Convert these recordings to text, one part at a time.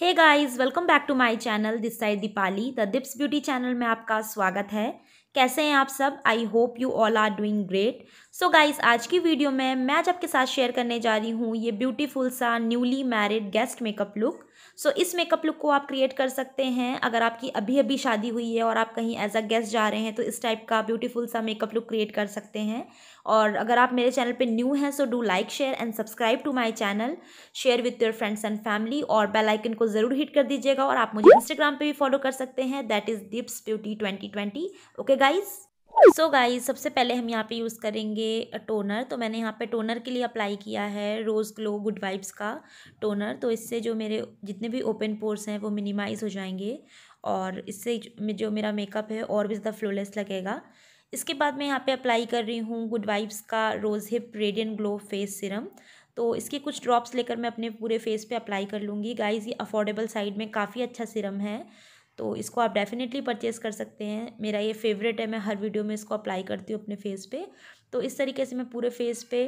hey guys welcome back to my channel this side Deepali the Dips beauty channel में आपका स्वागत है कैसे हैं आप सब I hope you all are doing great so guys आज की वीडियो में मैं आज आपके साथ शेयर करने जा रही हूँ ये ब्यूटीफुल सा newly married guest makeup look so so, इस मेकअप लुक को आप क्रिएट कर सकते हैं अगर आपकी अभी अभी शादी हुई है और आप कहीं एज अ गेस्ट जा रहे हैं तो इस टाइप का ब्यूटीफुल सा मेकअप लुक क्रिएट कर सकते हैं और अगर आप मेरे चैनल पे न्यू हैं so do like share and subscribe to my channel share with your friends and family और बेल आइकन को ज़रूर हिट कर दीजिएगा और आप मुझे इंस्टाग्राम पर भी फॉलो कर सकते हैं that is Dips beauty twenty twenty okay guys so so guys सबसे पहले हम यहाँ पे यूज़ करेंगे टोनर तो मैंने यहाँ पे टोनर के लिए अप्लाई किया है रोज़ ग्लो गुड वाइब्स का टोनर तो इससे जो मेरे जितने भी ओपन पोर्स हैं वो मिनिमाइज़ हो जाएंगे और इससे जो मेरा मेकअप है और भी ज़्यादा फ्लोलेस लगेगा इसके बाद मैं यहाँ पे अप्लाई कर रही हूँ गुड वाइब्स का rose hip radiant glow face serum तो इसके कुछ ड्रॉप्स लेकर मैं अपने पूरे फेस पे अप्लाई कर लूँगी गाइज ये अफोर्डेबल साइड में काफ़ी अच्छा सिरम है तो इसको आप डेफिनेटली परचेज़ कर सकते हैं मेरा ये फेवरेट है मैं हर वीडियो में इसको अप्लाई करती हूँ अपने फेस पे तो इस तरीके से मैं पूरे फेस पे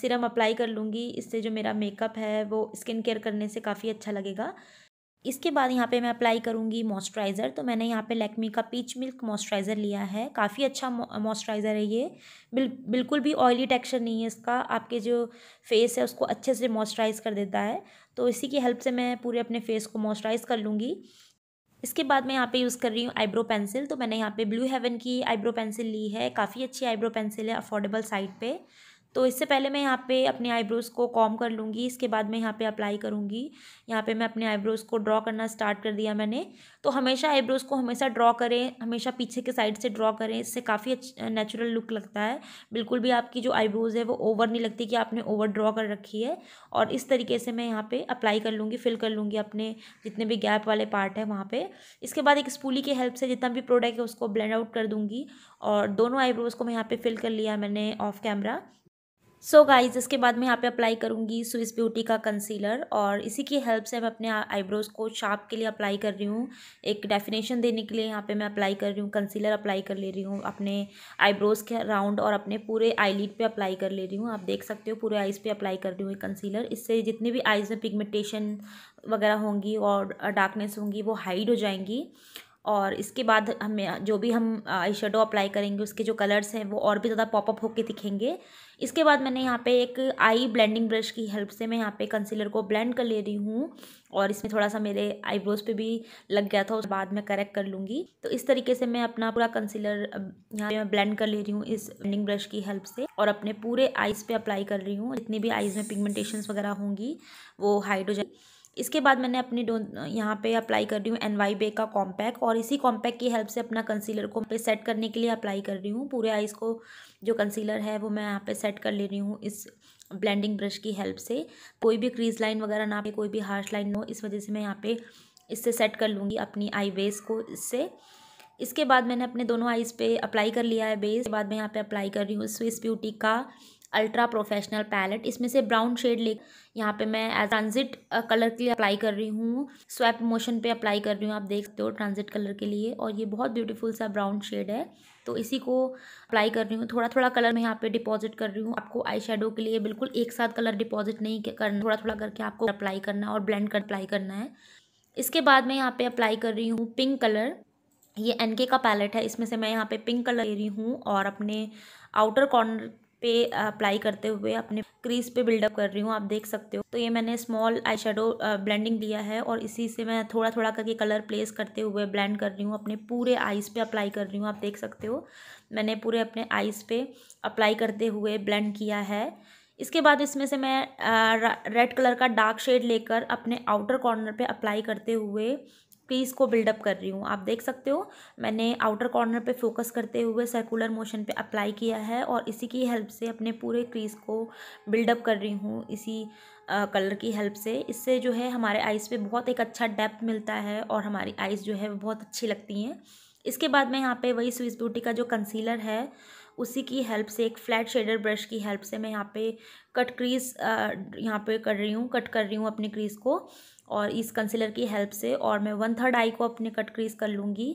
सिरम अप्लाई कर लूँगी इससे जो मेरा मेकअप है वो स्किन केयर करने से काफ़ी अच्छा लगेगा इसके बाद यहाँ पे मैं अप्लाई करूँगी मॉइस्चराइज़र तो मैंने यहाँ पे लैक्मी का पीच मिल्क मॉइस्चराइज़र लिया है काफ़ी अच्छा मॉइस्चराइज़र है ये बिल बिल्कुल भी ऑयली टेक्सचर नहीं है इसका आपके जो फेस है उसको अच्छे से मॉइस्चराइज़ कर देता है तो इसी की हेल्प से मैं पूरे अपने फेस को मॉइस्चराइज़ कर लूँगी इसके बाद मैं यहाँ पे यूज़ कर रही हूँ आईब्रो पेंसिल तो मैंने यहाँ पे ब्लू हेवन की आईब्रो पेंसिल ली है काफ़ी अच्छी आईब्रो पेंसिल है अफोर्डेबल साइट पे तो इससे पहले मैं यहाँ पे अपने आईब्रोज़ को कॉम कर लूँगी इसके बाद मैं यहाँ पे अप्लाई करूँगी यहाँ पे मैं अपने आईब्रोज़ को ड्रॉ करना स्टार्ट कर दिया मैंने तो हमेशा आईब्रोज़ को हमेशा ड्रॉ करें हमेशा पीछे के साइड से ड्रॉ करें इससे काफ़ी नेचुरल लुक लगता है बिल्कुल भी आपकी जो आईब्रोज़ है वो ओवर नहीं लगती कि आपने ओवर ड्रॉ कर रखी है और इस तरीके से मैं यहाँ पर अप्लाई कर लूँगी फिल कर लूँगी अपने जितने भी गैप वाले पार्ट है वहाँ पर इसके बाद एक स्पूली की हेल्प से जितना भी प्रोडक्ट है उसको ब्लैंड आउट कर दूँगी और दोनों आईब्रोज़ को मैं यहाँ पर फिल कर लिया मैंने off camera so so guys इसके बाद मैं यहाँ पे अप्लाई करूँगी स्विस ब्यूटी का कंसीलर और इसी की हेल्प से मैं अपने आईब्रोज़ को शार्प के लिए अप्लाई कर रही हूँ एक डेफिनेशन देने के लिए यहाँ पे मैं अप्लाई कर रही हूँ कंसीलर अप्लाई कर ले रही हूँ अपने आईब्रोज़ के राउंड और अपने पूरे आईलिड पे अप्लाई कर ले रही हूँ आप देख सकते हो पूरे आइज़ पर अप्लाई कर रही हूँ कंसीलर इससे जितनी भी आइज़ में पिगमेंटेशन वगैरह होंगी और डार्कनेस होंगी वो हाइड हो जाएंगी और इसके बाद हमें जो भी हम आई शेडो अप्लाई करेंगे उसके जो कलर्स हैं वो और भी ज़्यादा पॉपअप होके दिखेंगे इसके बाद मैंने यहाँ पे एक आई ब्लेंडिंग ब्रश की हेल्प से मैं यहाँ पे कंसीलर को ब्लेंड कर ले रही हूँ और इसमें थोड़ा सा मेरे आईब्रोज़ पे भी लग गया था उस बाद मैं करेक्ट कर लूँगी तो इस तरीके से मैं अपना पूरा कंसीलर यहाँ पे मैं ब्लेंड कर ले रही हूँ इस ब्लेंडिंग ब्रश की हेल्प से और अपने पूरे आइज़ पर अप्लाई कर रही हूँ जितनी भी आइज़ में पिगमेंटेशन वगैरह होंगी वो हाइड्रोजन इसके बाद मैंने अपनी डो यहाँ पे अप्लाई कर रही हूँ एन वाई बे का कॉम्पैक्ट और इसी कॉम्पैक्ट की हेल्प से अपना कंसीलर को पे सेट करने के लिए अप्लाई कर रही हूँ पूरे आइज़ को जो कंसीलर है वो मैं यहाँ पे सेट कर ले रही हूँ इस ब्लेंडिंग ब्रश की हेल्प से कोई भी क्रीज लाइन वगैरह ना पे कोई भी हार्श लाइन हो इस वजह से मैं यहाँ पर इससे सेट कर लूँगी अपनी आई बेस को इससे इसके बाद मैंने अपने दोनों आइज़ पे अप्लाई कर लिया है बेस के बाद मैं यहाँ पे अप्लाई कर रही हूँ स्विस ब्यूटी का अल्ट्रा प्रोफेशनल पैलेट इसमें से ब्राउन शेड ले यहाँ पे मैं एज ट्रांजिट कलर के लिए अप्लाई कर रही हूँ स्वैप मोशन पे अप्लाई कर रही हूँ आप देख सकते हो ट्रांजिट कलर के लिए और ये बहुत ब्यूटीफुल सा ब्राउन शेड है तो इसी को अप्लाई कर रही हूँ थोड़ा थोड़ा कलर मैं यहाँ पे डिपॉजिट कर रही हूँ आपको आई शेडो के लिए बिल्कुल एक साथ कलर डिपॉजिट नहीं करना थोड़ा थोड़ा करके आपको अप्लाई करना है और ब्लेंड कर अप्लाई करना है इसके बाद मैं यहाँ पे अप्लाई कर रही हूँ पिंक कलर ये एन का पैलेट है इसमें से मैं यहाँ पे पिंक कलर ले रही हूँ और अपने आउटर कॉर्नर पे अप्लाई करते हुए अपने क्रीज पे बिल्डअप कर रही हूँ आप देख सकते हो तो ये मैंने स्मॉल आई ब्लेंडिंग लिया है और इसी से मैं थोड़ा थोड़ा करके कलर प्लेस करते हुए ब्लेंड कर रही हूँ अपने पूरे आइस पे अप्लाई कर रही हूँ आप देख सकते हो मैंने पूरे अपने आइज़ पे अप्लाई करते हुए ब्लेंड किया है इसके बाद इसमें से मैं रेड कलर का डार्क शेड लेकर अपने आउटर कॉर्नर पर अप्लाई करते हुए क्रीज़ को बिल्डअप कर रही हूँ आप देख सकते हो मैंने आउटर कॉर्नर पे फोकस करते हुए सर्कुलर मोशन पे अप्लाई किया है और इसी की हेल्प से अपने पूरे क्रीज़ को बिल्डअप कर रही हूँ इसी कलर की हेल्प से इससे जो है हमारे आइज़ पे बहुत एक अच्छा डेप्थ मिलता है और हमारी आइज़ जो है वो बहुत अच्छी लगती हैं इसके बाद मैं यहाँ पे वही स्विस ब्यूटी का जो कंसीलर है उसी की हेल्प से एक फ्लैट शेडर ब्रश की हेल्प से मैं यहाँ पे कट क्रीज यहाँ पे कर रही हूँ कट कर रही हूँ अपने क्रीज़ को और इस कंसीलर की हेल्प से और मैं वन थर्ड आई को अपने कट क्रीज़ कर लूँगी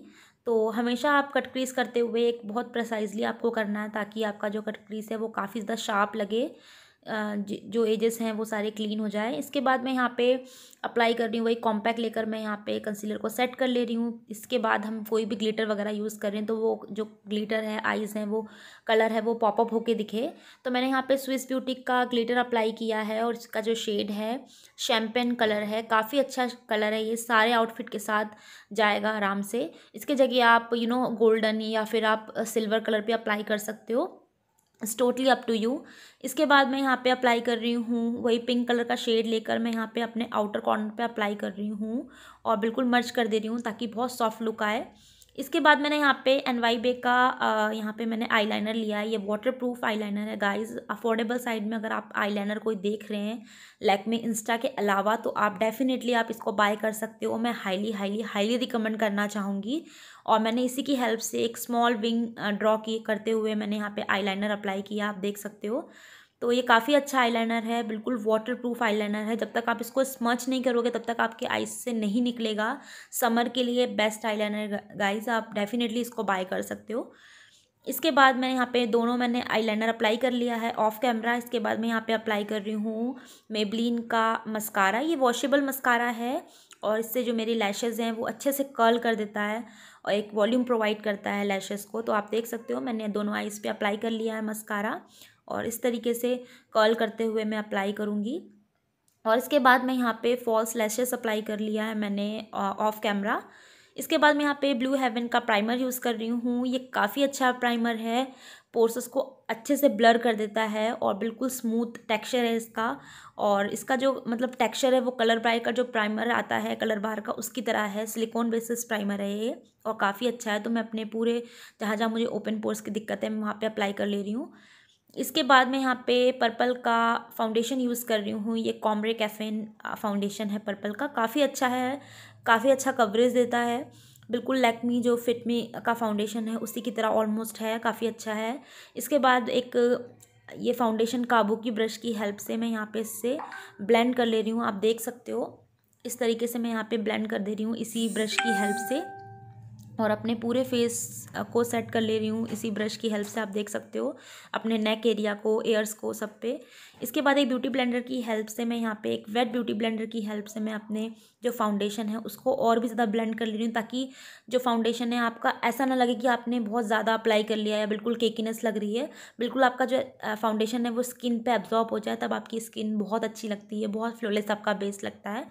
तो हमेशा आप कट क्रीज़ करते हुए एक बहुत प्रसाइजली आपको करना है ताकि आपका जो कट क्रीज़ है वो काफ़ी ज़्यादा शार्प लगे जो एजेस हैं वो सारे क्लीन हो जाए इसके बाद मैं यहाँ पे अप्लाई कर रही हूँ वही कॉम्पैक्ट लेकर मैं यहाँ पे कंसीलर को सेट कर ले रही हूँ इसके बाद हम कोई भी ग्लिटर वगैरह यूज़ कर रहे हैं तो वो जो ग्लिटर है आइज़ हैं वो कलर है वो पॉपअप होके दिखे तो मैंने यहाँ पे स्विस ब्यूटी का ग्लिटर अप्लाई किया है और इसका जो शेड है शैम्पेन कलर है काफ़ी अच्छा कलर है ये सारे आउटफिट के साथ जाएगा आराम से इसके जगह आप यू नो गोल्डन या फिर आप सिल्वर कलर पर अप्लाई कर सकते हो it's totally up to you इसके बाद मैं यहाँ पे अप्लाई कर रही हूँ वही पिंक कलर का शेड लेकर मैं यहाँ पे अपने आउटर कॉर्नर पे अप्लाई कर रही हूँ और बिल्कुल मर्ज कर दे रही हूँ ताकि बहुत सॉफ्ट लुक आए इसके बाद मैंने यहाँ पे एन वाई बे का यहाँ पे मैंने आईलाइनर लिया है ये वाटर प्रूफ आईलाइनर है गाइस अफोर्डेबल साइड में अगर आप आईलाइनर कोई देख रहे हैं लैकमे इंस्टा के अलावा तो आप डेफिनेटली आप इसको बाय कर सकते हो मैं हाईली हाईली हाईली रिकमेंड करना चाहूँगी और मैंने इसी की हेल्प से एक स्मॉल विंग ड्रॉ की करते हुए मैंने यहाँ पर आई अप्लाई किया आप देख सकते हो तो ये काफ़ी अच्छा आईलाइनर है बिल्कुल वाटर प्रूफ आईलाइनर है जब तक आप इसको स्मच नहीं करोगे तब तक आपके आइस से नहीं निकलेगा समर के लिए बेस्ट आईलाइनर गाइस आप डेफिनेटली इसको बाय कर सकते हो इसके बाद मैंने यहाँ पे दोनों मैंने आईलाइनर अप्लाई कर लिया है ऑफ कैमरा इसके बाद मैं यहाँ पे अप्लाई कर रही हूँ मेबलिन का मस्कारा ये वॉशेबल मस्कारा है और इससे जो मेरी लैशेज़ हैं वो अच्छे से कर्ल कर देता है और एक वॉल्यूम प्रोवाइड करता है लैशेज़ को तो आप देख सकते हो मैंने दोनों आइज़ पर अप्लाई कर लिया है मस्कारा और इस तरीके से कर्ल करते हुए मैं अप्लाई करूँगी और इसके बाद मैं यहाँ पे फॉल्स लैशेस अप्लाई कर लिया है मैंने ऑफ कैमरा इसके बाद मैं यहाँ पे ब्लू हेवन का प्राइमर यूज़ कर रही हूँ ये काफ़ी अच्छा प्राइमर है पोर्सेस को अच्छे से ब्लर कर देता है और बिल्कुल स्मूथ टेक्सचर है इसका और इसका जो मतलब टेक्सचर है वो कलर बाय का जो प्राइमर आता है कलर बार का उसकी तरह है सिलिकॉन बेसिस प्राइमर है ये और काफ़ी अच्छा है तो मैं अपने पूरे जहाँ जहाँ मुझे ओपन पोर्स की दिक्कत है मैं वहाँ पर अप्लाई कर ले रही हूँ इसके बाद मैं यहाँ पे पर्पल का फाउंडेशन यूज़ कर रही हूँ ये कॉम्ब्रे कैफिन फाउंडेशन है पर्पल का काफ़ी अच्छा है काफ़ी अच्छा कवरेज देता है बिल्कुल लैक्मी जो फिटमी का फाउंडेशन है उसी की तरह ऑलमोस्ट है काफ़ी अच्छा है इसके बाद एक ये फाउंडेशन काबू की ब्रश की हेल्प से मैं यहाँ पे इससे ब्लेंड कर ले रही हूँ आप देख सकते हो इस तरीके से मैं यहाँ पे ब्लेंड कर दे रही हूँ इसी ब्रश की हेल्प से और अपने पूरे फेस को सेट कर ले रही हूँ इसी ब्रश की हेल्प से आप देख सकते हो अपने नेक एरिया को एयर्स को सब पे इसके बाद एक ब्यूटी ब्लेंडर की हेल्प से मैं यहाँ पे एक वेट ब्यूटी ब्लेंडर की हेल्प से मैं अपने जो फाउंडेशन है उसको और भी ज़्यादा ब्लेंड कर ले रही हूँ ताकि जो फाउंडेशन है आपका ऐसा ना लगे कि आपने बहुत ज़्यादा अप्लाई कर लिया या बिल्कुल केकीनेस लग रही है बिल्कुल आपका जो फाउंडेशन है वो स्किन पर एब्जॉर्ब हो जाए तब आपकी स्किन बहुत अच्छी लगती है बहुत फ्लोलेस आपका बेस लगता है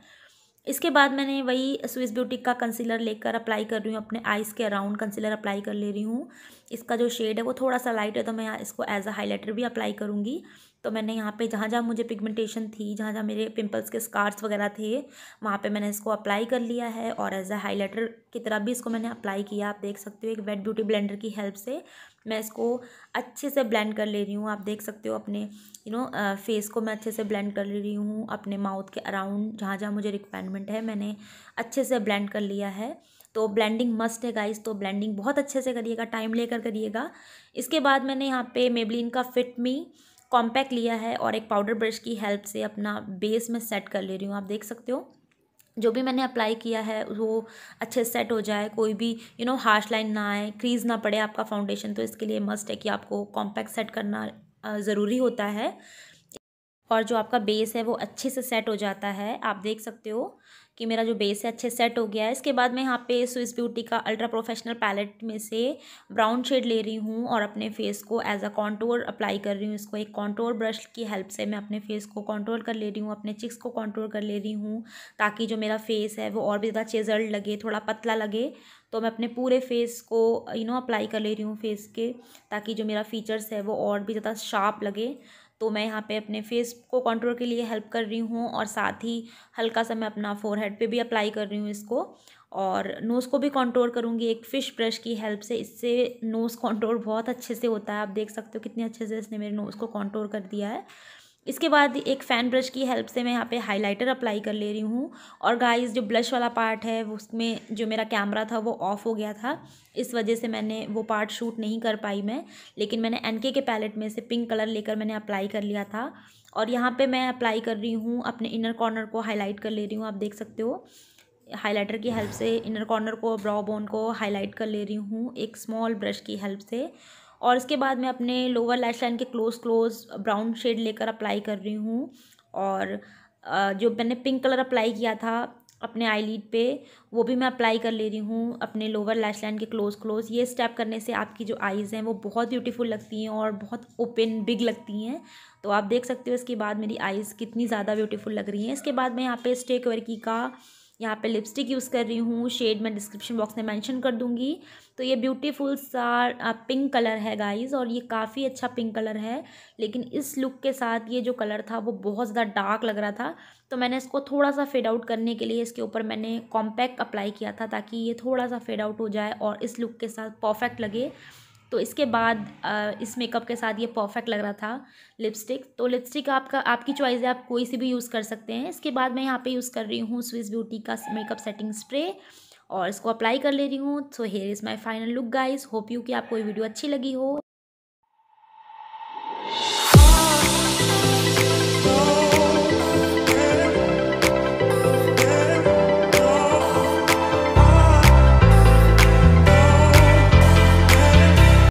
इसके बाद मैंने वही स्विस ब्यूटिक का कंसीलर लेकर अप्लाई कर रही हूँ अपने आइज़ के अराउंड कंसीलर अप्लाई कर ले रही हूँ इसका जो शेड है वो थोड़ा सा लाइट है तो मैं इसको एज अ हाईलाइटर भी अप्लाई करूँगी तो मैंने यहाँ पे जहाँ जहाँ मुझे पिगमेंटेशन थी जहाँ जहाँ मेरे पिंपल्स के स्कार्स वगैरह थे वहाँ पे मैंने इसको अप्लाई कर लिया है और एज अ हाईलाइटर की तरह भी इसको मैंने अप्लाई किया आप देख सकते हो एक वेट ब्यूटी ब्लेंडर की हेल्प से मैं इसको अच्छे से ब्लेंड कर ले रही हूँ आप देख सकते हो अपने यू नो फेस को मैं अच्छे से ब्लेंड कर ले रही हूँ अपने माउथ के अराउंड जहाँ जहाँ मुझे रिक्वायरमेंट है मैंने अच्छे से ब्लेंड कर लिया है तो ब्लेंडिंग मस्ट है गाइस तो ब्लेंडिंग बहुत अच्छे से करिएगा टाइम लेकर करिएगा इसके बाद मैंने यहाँ पे मेबलिन का फिट मी कॉम्पैक्ट लिया है और एक पाउडर ब्रश की हेल्प से अपना बेस मैं सेट कर ले रही हूँ आप देख सकते हो जो भी मैंने अप्लाई किया है वो अच्छे सेट हो जाए कोई भी यू नो हार्श लाइन ना आए क्रीज ना पड़े आपका फाउंडेशन तो इसके लिए मस्ट है कि आपको कॉम्पैक्ट सेट करना ज़रूरी होता है और जो आपका बेस है वो अच्छे से सेट हो जाता है आप देख सकते हो कि मेरा जो बेस है अच्छे सेट हो गया है इसके बाद मैं यहाँ पे स्विस ब्यूटी का अल्ट्रा प्रोफेशनल पैलेट में से ब्राउन शेड ले रही हूँ और अपने फेस को एज अ कॉन्टोर अप्लाई कर रही हूँ इसको एक कॉन्टोर ब्रश की हेल्प से मैं अपने फेस को कॉन्ट्रोल कर ले रही हूँ अपने चिक्स को कॉन्ट्रोल कर ले रही हूँ ताकि जो मेरा फेस है वो और भी ज़्यादा चेजल्ड लगे थोड़ा पतला लगे तो मैं अपने पूरे फेस को यू नो अप्लाई कर ले रही हूँ फेस के ताकि जो मेरा फीचर्स है वो और भी ज़्यादा शार्प लगे तो मैं यहाँ पे अपने फेस को कंट्रोल के लिए हेल्प कर रही हूँ और साथ ही हल्का सा मैं अपना फोरहेड पे भी अप्लाई कर रही हूँ इसको और नोज़ को भी कंट्रोल करूँगी एक फ़िश ब्रश की हेल्प से इससे नोज़ कंट्रोल बहुत अच्छे से होता है आप देख सकते हो कितने अच्छे से इसने मेरे नोज़ को कंट्रोल कर दिया है इसके बाद एक फ़ैन ब्रश की हेल्प से मैं यहाँ पे हाइलाइटर अप्लाई कर ले रही हूँ और गाइस जो ब्लश वाला पार्ट है उसमें जो मेरा कैमरा था वो ऑफ़ हो गया था इस वजह से मैंने वो पार्ट शूट नहीं कर पाई मैं लेकिन मैंने एन के पैलेट में से पिंक कलर लेकर मैंने अप्लाई कर लिया था और यहाँ पर मैं अप्लाई कर रही हूँ अपने इनर कॉर्नर को हाईलाइट कर ले रही हूँ आप देख सकते हो हाइलाइटर की हेल्प से इनर कॉर्नर को ब्रॉ बोन को हाईलाइट कर ले रही हूँ एक स्मॉल ब्रश की हेल्प से और इसके बाद मैं अपने लोअर लैश लाइन के क्लोज क्लोज ब्राउन शेड लेकर अप्लाई कर रही हूँ और जो मैंने पिंक कलर अप्लाई किया था अपने आई लीड पे वो भी मैं अप्लाई कर ले रही हूँ अपने लोअर लैश लाइन के क्लोज क्लोज ये स्टेप करने से आपकी जो आइज़ हैं वो बहुत ब्यूटीफुल लगती हैं और बहुत ओपन बिग लगती हैं तो आप देख सकते हो इसके बाद मेरी आइज़ कितनी ज़्यादा ब्यूटीफुल लग रही हैं इसके बाद मैं यहाँ पे स्टे क्वर्की का यहाँ पे लिपस्टिक यूज़ कर रही हूँ शेड मैं डिस्क्रिप्शन बॉक्स में मेंशन कर दूँगी तो ये ब्यूटीफुल सा पिंक कलर है गाइस और ये काफ़ी अच्छा पिंक कलर है लेकिन इस लुक के साथ ये जो कलर था वो बहुत ज़्यादा डार्क लग रहा था तो मैंने इसको थोड़ा सा फेड आउट करने के लिए इसके ऊपर मैंने कॉम्पैक्ट अप्लाई किया था ताकि ये थोड़ा सा फेड आउट हो जाए और इस लुक के साथ परफेक्ट लगे तो इसके बाद इस मेकअप के साथ ये परफेक्ट लग रहा था लिपस्टिक तो लिपस्टिक आपका आपकी चॉइस है आप कोई सी भी यूज़ कर सकते हैं इसके बाद मैं यहाँ पे यूज़ कर रही हूँ स्विस ब्यूटी का मेकअप सेटिंग स्प्रे और इसको अप्लाई कर ले रही हूँ so here is my final look guys hope you कि आपको वीडियो अच्छी लगी हो